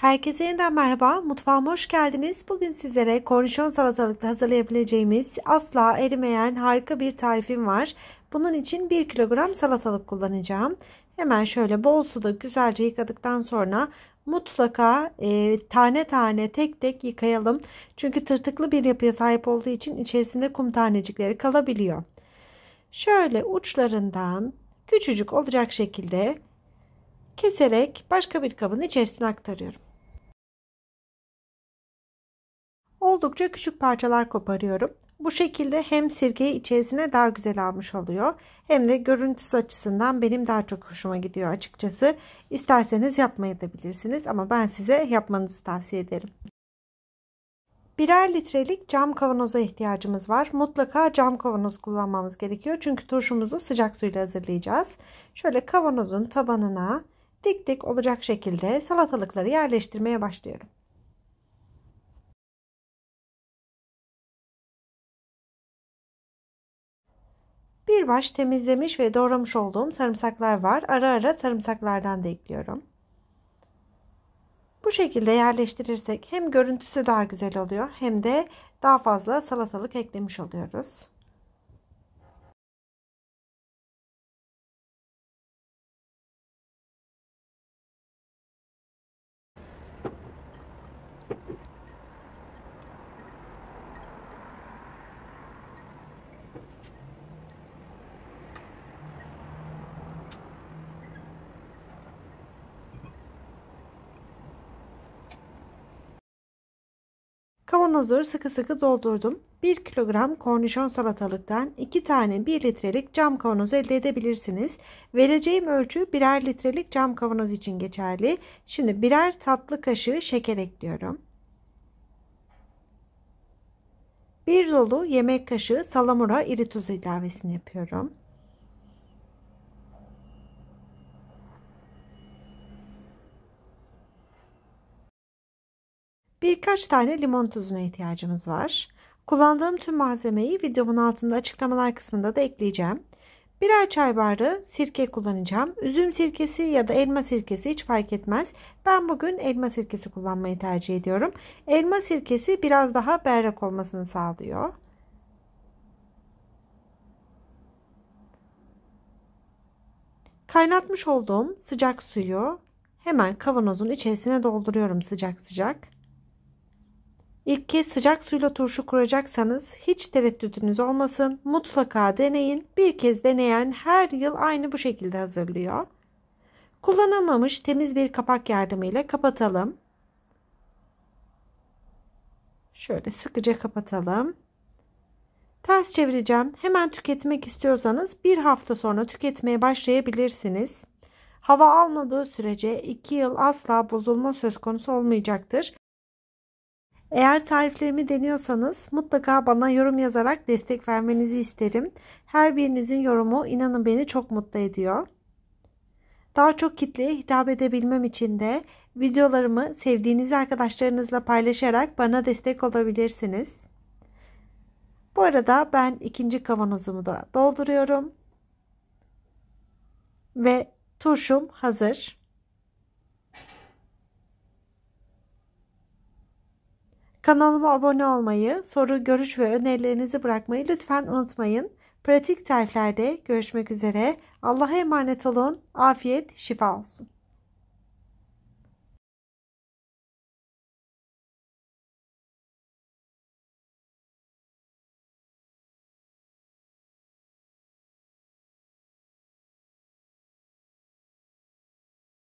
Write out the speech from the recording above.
Herkese yeniden merhaba. Mutfağıma hoş geldiniz. Bugün sizlere kornişon salatalıkla hazırlayabileceğimiz asla erimeyen harika bir tarifim var. Bunun için 1 kilogram salatalık kullanacağım. Hemen şöyle bol suda güzelce yıkadıktan sonra mutlaka e, tane tane tek tek yıkayalım. Çünkü tırtıklı bir yapıya sahip olduğu için içerisinde kum tanecikleri kalabiliyor. Şöyle uçlarından küçücük olacak şekilde keserek başka bir kabın içerisine aktarıyorum. oldukça küçük parçalar koparıyorum. Bu şekilde hem sirkeyi içerisine daha güzel almış oluyor hem de görüntüsü açısından benim daha çok hoşuma gidiyor açıkçası. İsterseniz yapmayı da bilirsiniz ama ben size yapmanızı tavsiye ederim. Birer litrelik cam kavanoza ihtiyacımız var. Mutlaka cam kavanoz kullanmamız gerekiyor. Çünkü turşumuzu sıcak suyla hazırlayacağız. Şöyle kavanozun tabanına dik dik olacak şekilde salatalıkları yerleştirmeye başlıyorum. Bir baş temizlemiş ve doğramış olduğum sarımsaklar var. Ara ara sarımsaklardan da ekliyorum. Bu şekilde yerleştirirsek hem görüntüsü daha güzel oluyor hem de daha fazla salatalık eklemiş oluyoruz. Kavanozu sıkı sıkı doldurdum. 1 kilogram kornişon salatalıktan 2 tane 1 litrelik cam kavanozu elde edebilirsiniz. Vereceğim ölçü birer litrelik cam kavanoz için geçerli. Şimdi birer tatlı kaşığı şeker ekliyorum. Bir dolu yemek kaşığı salamura iri tuz ilavesini yapıyorum. Birkaç tane limon tuzuna ihtiyacımız var. Kullandığım tüm malzemeyi videomun altında açıklamalar kısmında da ekleyeceğim. Birer çay bardağı sirke kullanacağım. Üzüm sirkesi ya da elma sirkesi hiç fark etmez. Ben bugün elma sirkesi kullanmayı tercih ediyorum. Elma sirkesi biraz daha berrak olmasını sağlıyor. Kaynatmış olduğum sıcak suyu hemen kavanozun içerisine dolduruyorum sıcak sıcak. İlk kez sıcak suyla turşu kuracaksanız hiç tereddüdünüz olmasın. Mutlaka deneyin. Bir kez deneyen her yıl aynı bu şekilde hazırlıyor. Kullanılmamış temiz bir kapak yardımıyla kapatalım. Şöyle sıkıca kapatalım. Ters çevireceğim. Hemen tüketmek istiyorsanız bir hafta sonra tüketmeye başlayabilirsiniz. Hava almadığı sürece 2 yıl asla bozulma söz konusu olmayacaktır. Eğer tariflerimi deniyorsanız mutlaka bana yorum yazarak destek vermenizi isterim. Her birinizin yorumu inanın beni çok mutlu ediyor. Daha çok kitleye hitap edebilmem için de videolarımı sevdiğiniz arkadaşlarınızla paylaşarak bana destek olabilirsiniz. Bu arada ben ikinci kavanozumu da dolduruyorum. Ve turşum hazır. Kanalıma abone olmayı, soru, görüş ve önerilerinizi bırakmayı lütfen unutmayın. Pratik tariflerde görüşmek üzere. Allah'a emanet olun. Afiyet, şifa olsun.